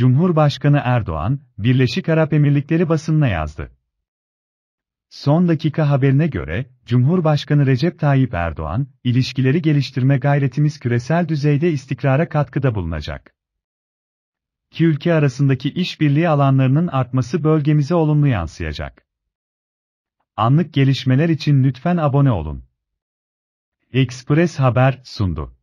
Cumhurbaşkanı Erdoğan, Birleşik Arap Emirlikleri basınına yazdı. Son dakika haberine göre, Cumhurbaşkanı Recep Tayyip Erdoğan, ilişkileri geliştirme gayretimiz küresel düzeyde istikrara katkıda bulunacak. İki ülke arasındaki işbirliği alanlarının artması bölgemize olumlu yansıyacak. Anlık gelişmeler için lütfen abone olun. Express Haber sundu.